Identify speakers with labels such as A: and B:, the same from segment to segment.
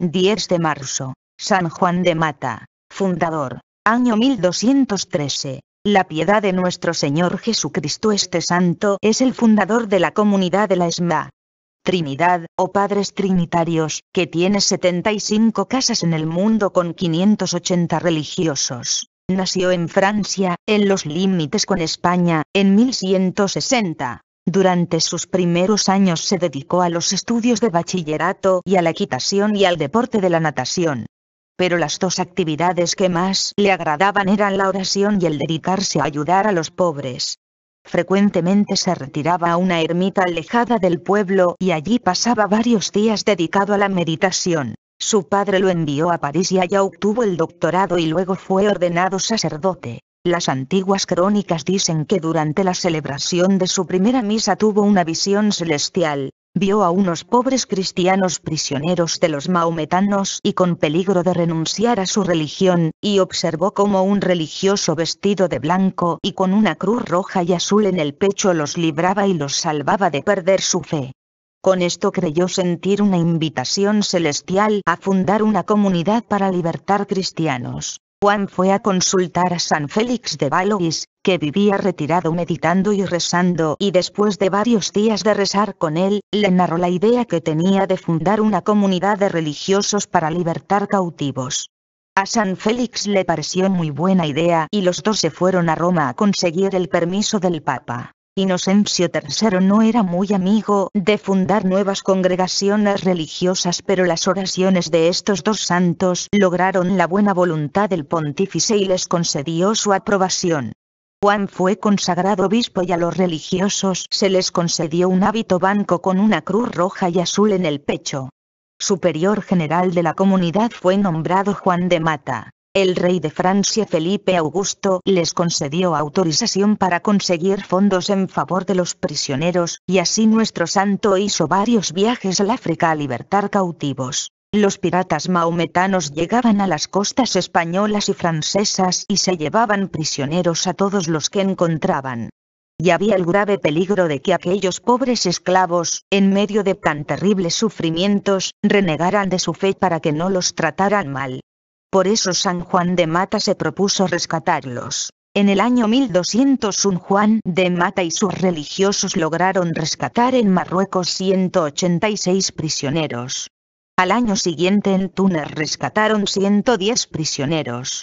A: 10 de marzo, San Juan de Mata, fundador, año 1213. La piedad de nuestro Señor Jesucristo este santo es el fundador de la comunidad de la ESMA. Trinidad, o oh Padres Trinitarios, que tiene 75 casas en el mundo con 580 religiosos. Nació en Francia, en los límites con España, en 1160. Durante sus primeros años se dedicó a los estudios de bachillerato y a la equitación y al deporte de la natación. Pero las dos actividades que más le agradaban eran la oración y el dedicarse a ayudar a los pobres. Frecuentemente se retiraba a una ermita alejada del pueblo y allí pasaba varios días dedicado a la meditación. Su padre lo envió a París y allá obtuvo el doctorado y luego fue ordenado sacerdote. Las antiguas crónicas dicen que durante la celebración de su primera misa tuvo una visión celestial, vio a unos pobres cristianos prisioneros de los maometanos y con peligro de renunciar a su religión, y observó como un religioso vestido de blanco y con una cruz roja y azul en el pecho los libraba y los salvaba de perder su fe. Con esto creyó sentir una invitación celestial a fundar una comunidad para libertar cristianos. Juan fue a consultar a San Félix de Valois, que vivía retirado meditando y rezando y después de varios días de rezar con él, le narró la idea que tenía de fundar una comunidad de religiosos para libertar cautivos. A San Félix le pareció muy buena idea y los dos se fueron a Roma a conseguir el permiso del Papa. Inocencio III no era muy amigo de fundar nuevas congregaciones religiosas pero las oraciones de estos dos santos lograron la buena voluntad del pontífice y les concedió su aprobación. Juan fue consagrado obispo y a los religiosos se les concedió un hábito banco con una cruz roja y azul en el pecho. Superior general de la comunidad fue nombrado Juan de Mata el rey de Francia Felipe Augusto les concedió autorización para conseguir fondos en favor de los prisioneros, y así nuestro santo hizo varios viajes al África a libertar cautivos. Los piratas maometanos llegaban a las costas españolas y francesas y se llevaban prisioneros a todos los que encontraban. Y había el grave peligro de que aquellos pobres esclavos, en medio de tan terribles sufrimientos, renegaran de su fe para que no los trataran mal. Por eso San Juan de Mata se propuso rescatarlos. En el año 1201 Juan de Mata y sus religiosos lograron rescatar en Marruecos 186 prisioneros. Al año siguiente en Túnez rescataron 110 prisioneros.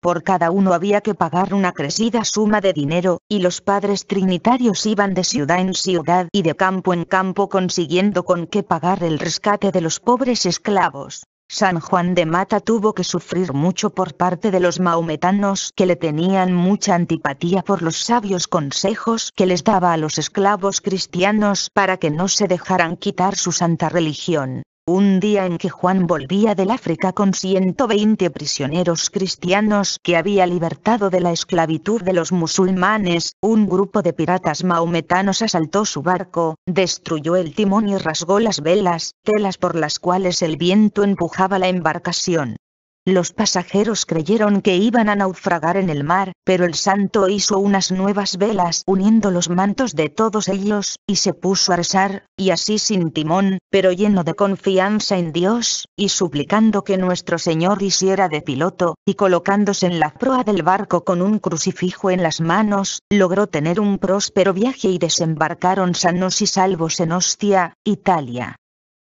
A: Por cada uno había que pagar una crecida suma de dinero, y los padres trinitarios iban de ciudad en ciudad y de campo en campo consiguiendo con qué pagar el rescate de los pobres esclavos. San Juan de Mata tuvo que sufrir mucho por parte de los maometanos que le tenían mucha antipatía por los sabios consejos que les daba a los esclavos cristianos para que no se dejaran quitar su santa religión. Un día en que Juan volvía del África con 120 prisioneros cristianos que había libertado de la esclavitud de los musulmanes, un grupo de piratas maometanos asaltó su barco, destruyó el timón y rasgó las velas, telas por las cuales el viento empujaba la embarcación. Los pasajeros creyeron que iban a naufragar en el mar, pero el santo hizo unas nuevas velas uniendo los mantos de todos ellos, y se puso a rezar, y así sin timón, pero lleno de confianza en Dios, y suplicando que nuestro Señor hiciera de piloto, y colocándose en la proa del barco con un crucifijo en las manos, logró tener un próspero viaje y desembarcaron sanos y salvos en Ostia, Italia.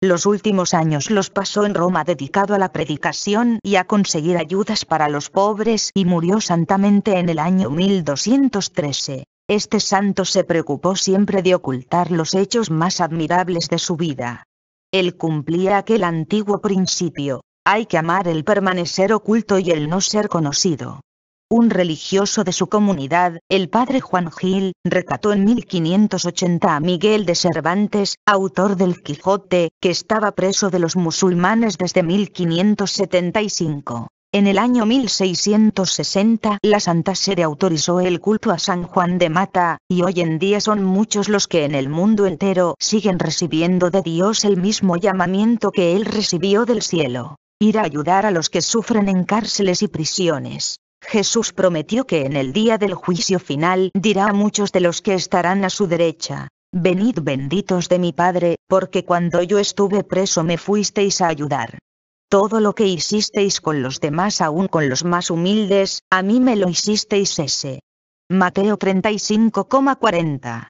A: Los últimos años los pasó en Roma dedicado a la predicación y a conseguir ayudas para los pobres y murió santamente en el año 1213. Este santo se preocupó siempre de ocultar los hechos más admirables de su vida. Él cumplía aquel antiguo principio, hay que amar el permanecer oculto y el no ser conocido un religioso de su comunidad, el padre Juan Gil, recató en 1580 a Miguel de Cervantes, autor del Quijote, que estaba preso de los musulmanes desde 1575. En el año 1660 la Santa Sede autorizó el culto a San Juan de Mata, y hoy en día son muchos los que en el mundo entero siguen recibiendo de Dios el mismo llamamiento que él recibió del cielo. Ir a ayudar a los que sufren en cárceles y prisiones. Jesús prometió que en el día del juicio final dirá a muchos de los que estarán a su derecha, Venid benditos de mi Padre, porque cuando yo estuve preso me fuisteis a ayudar. Todo lo que hicisteis con los demás aún con los más humildes, a mí me lo hicisteis ese. Mateo 35,40